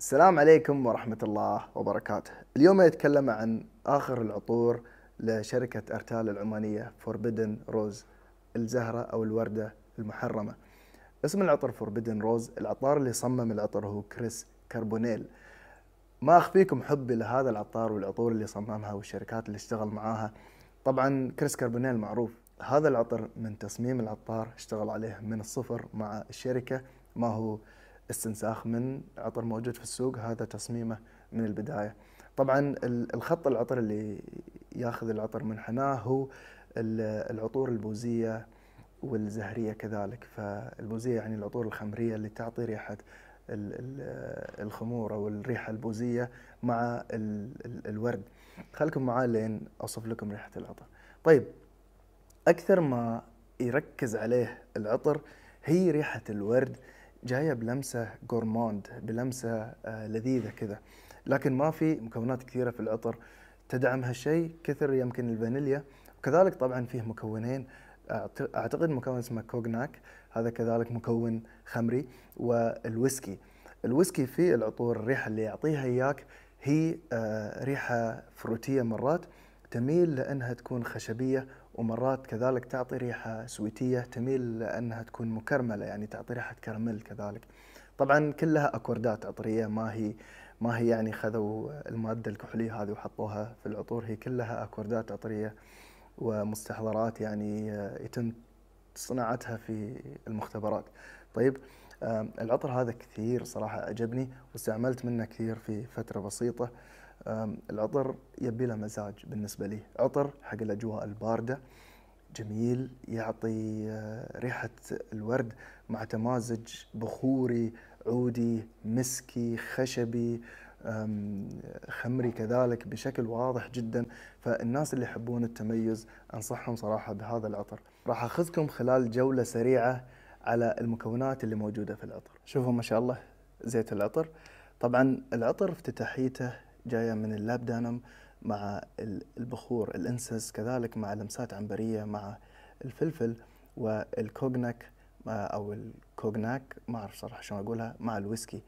السلام عليكم ورحمة الله وبركاته اليوم نتكلم عن آخر العطور لشركة أرتال العمانية فوربيدن روز الزهرة أو الوردة المحرمة اسم العطر فوربيدن روز العطار اللي صمم العطر هو كريس كربونيل ما أخفيكم حبي لهذا العطار والعطور اللي صممها والشركات اللي اشتغل معاها طبعا كريس كربونيل معروف هذا العطر من تصميم العطار اشتغل عليه من الصفر مع الشركة ما هو استنساخ من عطر موجود في السوق هذا تصميمه من البدايه. طبعا الخط العطر اللي ياخذ العطر منحناه هو العطور البوزيه والزهريه كذلك فالبوزيه يعني العطور الخمريه اللي تعطي ريحه الخمور او الريحه البوزيه مع الورد خلكم معاه لين اوصف لكم ريحه العطر طيب اكثر ما يركز عليه العطر هي ريحه الورد جايه بلمسه جورماند بلمسه آه، لذيذه كذا لكن ما في مكونات كثيره في العطر تدعم هالشيء كثر يمكن الفانيليا وكذلك طبعا فيه مكونين اعتقد مكون اسمه كوغناك هذا كذلك مكون خمري والويسكي الويسكي في العطور الريحه اللي يعطيها اياك هي آه، ريحه فروتيه مرات تميل لانها تكون خشبيه ومرات كذلك تعطي ريحة سويتية تميل أنها تكون مكرملة يعني تعطي ريحة كرمل كذلك طبعا كلها أكوردات عطرية ما هي ما هي يعني خذوا المادة الكحولية هذه وحطوها في العطور هي كلها أكوردات عطرية ومستحضرات يعني يتم صناعتها في المختبرات طيب العطر هذا كثير صراحة عجبني واستعملت منه كثير في فترة بسيطة العطر يبي له مزاج بالنسبه لي عطر حق الاجواء البارده جميل يعطي أه، ريحه الورد مع تمازج بخوري عودي مسكي خشبي خمري كذلك بشكل واضح جدا فالناس اللي يحبون التميز انصحهم صراحه بهذا العطر راح اخذكم خلال جوله سريعه على المكونات اللي موجوده في العطر شوفوا ما شاء الله زيت العطر طبعا العطر افتتاحيته جايه من اللاب دانم مع البخور الانسس كذلك مع لمسات عنبريه مع الفلفل والكوغناك او الكوغناك ما اعرف صراحه شلون اقولها مع الويسكي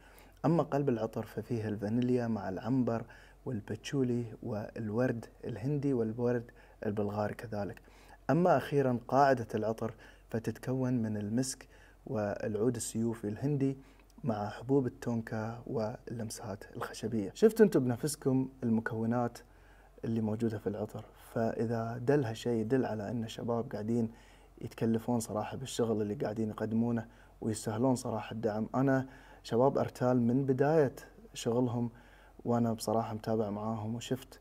اما قلب العطر ففيه الفانيليا مع العنبر والبتشولي والورد الهندي والورد البلغاري كذلك اما اخيرا قاعده العطر فتتكون من المسك والعود السيوفي الهندي مع حبوب التونكا واللمسات الخشبية شفتوا انتم بنفسكم المكونات اللي موجودة في العطر فإذا دل هالشيء يدل على أن الشباب قاعدين يتكلفون صراحة بالشغل اللي قاعدين يقدمونه ويستاهلون صراحة الدعم أنا شباب أرتال من بداية شغلهم وأنا بصراحة متابع معاهم وشفت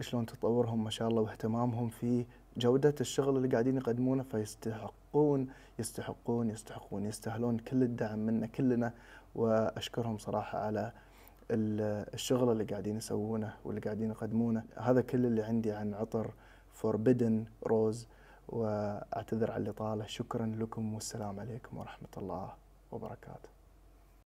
شلون تطورهم ما شاء الله واهتمامهم في جودة الشغل اللي قاعدين يقدمونه فيستحقون يستحقون يستحقون يستاهلون كل الدعم منا كلنا وأشكرهم صراحة على الشغل اللي قاعدين يسوونه واللي قاعدين يقدمونه هذا كل اللي عندي عن عطر فوربيدن روز واعتذر على الاطاله شكرا لكم والسلام عليكم ورحمه الله وبركاته